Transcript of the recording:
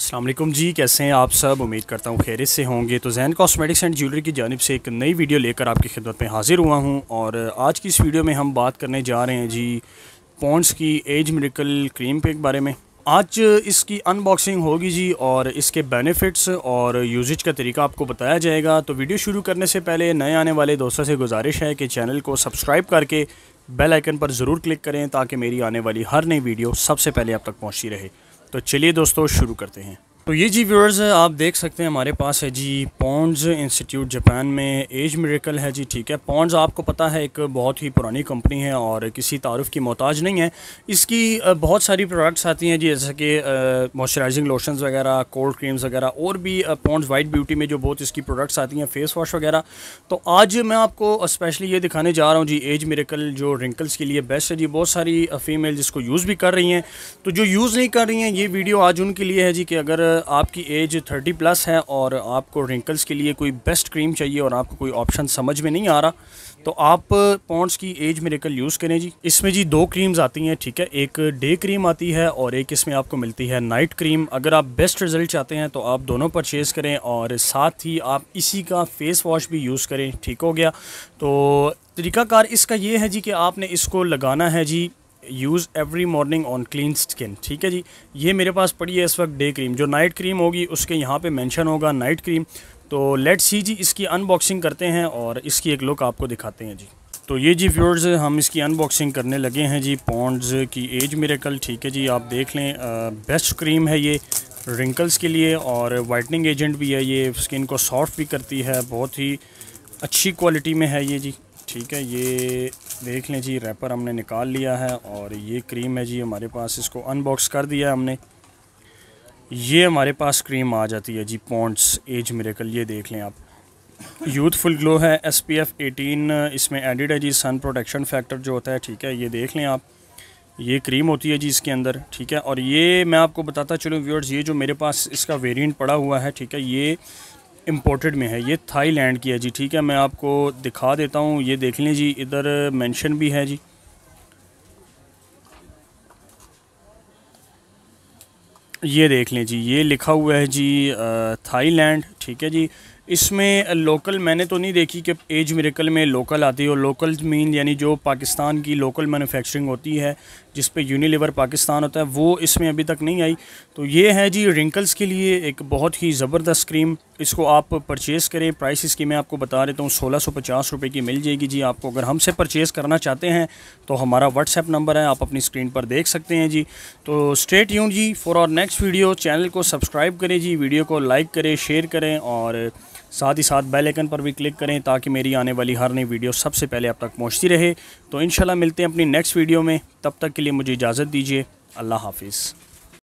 असलम जी कैसे हैं आप सब उम्मीद करता हूँ खैरियत से होंगे तो जैन कॉस्मेटिक्स एंड ज्वेलरी की जानब से एक नई वीडियो लेकर आपकी खिदमत में हाज़िर हुआ हूँ और आज की इस वीडियो में हम बात करने जा रहे हैं जी पॉन्ड्स की एज मेडिकल क्रीम के बारे में आज इसकी अनबॉक्सिंग होगी जी और इसके बेनिफिट्स और यूजेज का तरीका आपको बताया जाएगा तो वीडियो शुरू करने से पहले नए आने वाले दोस्तों से गुजारिश है कि चैनल को सब्सक्राइब करके बेल आइकन पर ज़रूर क्लिक करें ताकि मेरी आने वाली हर नई वीडियो सबसे पहले आप तक पहुंचती रहे तो चलिए दोस्तों शुरू करते हैं तो ये जी व्यूअर्स आप देख सकते हैं हमारे पास है जी पॉन्ड्स इंस्टीट्यूट जापान में एज मेरिकल है जी ठीक है पॉन्ड्स आपको पता है एक बहुत ही पुरानी कंपनी है और किसी तारफ़ की मोहताज नहीं है इसकी बहुत सारी प्रोडक्ट्स आती हैं जी जैसे कि मॉइस्चराइजिंग लोशंस वगैरह कोल्ड क्रीम्स वगैरह और भी पॉन्ड्स वाइट ब्यूटी में जो बहुत इसकी प्रोडक्ट्स आती हैं फेस वॉश वगैरह तो आज मैं आपको स्पेशली ये दिखाने जा रहा हूँ जी एज मेरिकल जो रिंकल्स के लिए बेस्ट है जी बहुत सारी फीमेल जिसको यूज़ भी कर रही हैं तो जो यूज़ नहीं कर रही हैं ये वीडियो आज उनके लिए है जी कि अगर आपकी एज थर्टी प्लस है और आपको रिंकल्स के लिए कोई बेस्ट क्रीम चाहिए और आपको कोई ऑप्शन समझ में नहीं आ रहा तो आप पॉन्ड्स की एज मेरेकल यूज़ करें जी इसमें जी दो क्रीम्स आती हैं ठीक है एक डे क्रीम आती है और एक इसमें आपको मिलती है नाइट क्रीम अगर आप बेस्ट रिजल्ट चाहते हैं तो आप दोनों परचेज़ करें और साथ ही आप इसी का फेस वॉश भी यूज़ करें ठीक हो गया तो तरीकाकार इसका ये है जी कि आपने इसको लगाना है जी use every morning on clean skin ठीक है जी ये मेरे पास पड़ी है इस वक्त डे क्रीम जो नाइट क्रीम होगी उसके यहाँ पे मेंशन होगा नाइट क्रीम तो लेट सी जी इसकी अनबॉक्सिंग करते हैं और इसकी एक लुक आपको दिखाते हैं जी तो ये जी व्यूअर्स हम इसकी अनबॉक्सिंग करने लगे हैं जी पॉन्ड्स की एज मेरे कल ठीक है जी आप देख लें बेस्ट क्रीम है ये रिंकल्स के लिए और वाइटनिंग एजेंट भी है ये स्किन को सॉफ्ट भी करती है बहुत ही अच्छी क्वालिटी में है ये जी ठीक है ये देख लें जी रैपर हमने निकाल लिया है और ये क्रीम है जी हमारे पास इसको अनबॉक्स कर दिया है हमने ये हमारे पास क्रीम आ जाती है जी पॉन्ट्स एज मेरेकल ये देख लें आप यूथफुल ग्लो है एस पी एफ़ एटीन इसमें एडिड है जी सन प्रोटेक्शन फैक्टर जो होता है ठीक है ये देख लें आप ये क्रीम होती है जी इसके अंदर ठीक है और ये मैं आपको बताता चलूँ व्यूअर्स ये जो मेरे पास इसका वेरियंट पड़ा हुआ है ठीक है ये इम्पोर्टेड में है ये थाईलैंड की है जी ठीक है मैं आपको दिखा देता हूँ ये देख लें जी इधर मेंशन भी है जी ये देख लें जी ये लिखा हुआ है जी थाईलैंड ठीक है जी इसमें लोकल मैंने तो नहीं देखी कि एज मेरेकल में लोकल आती है और लोकल मीन यानी जो पाकिस्तान की लोकल मैन्युफैक्चरिंग होती है जिस पे यूनिलीवर पाकिस्तान होता है वो इसमें अभी तक नहीं आई तो ये है जी रिंकल्स के लिए एक बहुत ही ज़बरदस्त क्रीम इसको आप परचेज़ करें प्राइस इसकी मैं आपको बता देता हूँ सोलह सौ पचास रुपये की मिल जाएगी जी आपको अगर हमसे परचेज़ करना चाहते हैं तो हमारा व्हाट्सएप नंबर है आप अपनी स्क्रीन पर देख सकते हैं जी तो स्ट्रेट यून जी for our next video channel को सब्सक्राइब करें जी वीडियो को लाइक करें शेयर करें और साथ ही साथ बेल आइकन पर भी क्लिक करें ताकि मेरी आने वाली हर नई वीडियो सबसे पहले आप तक पहुँचती रहे तो इन मिलते हैं अपनी नेक्स्ट वीडियो में तब तक के लिए मुझे इजाज़त दीजिए अल्लाह हाफिज़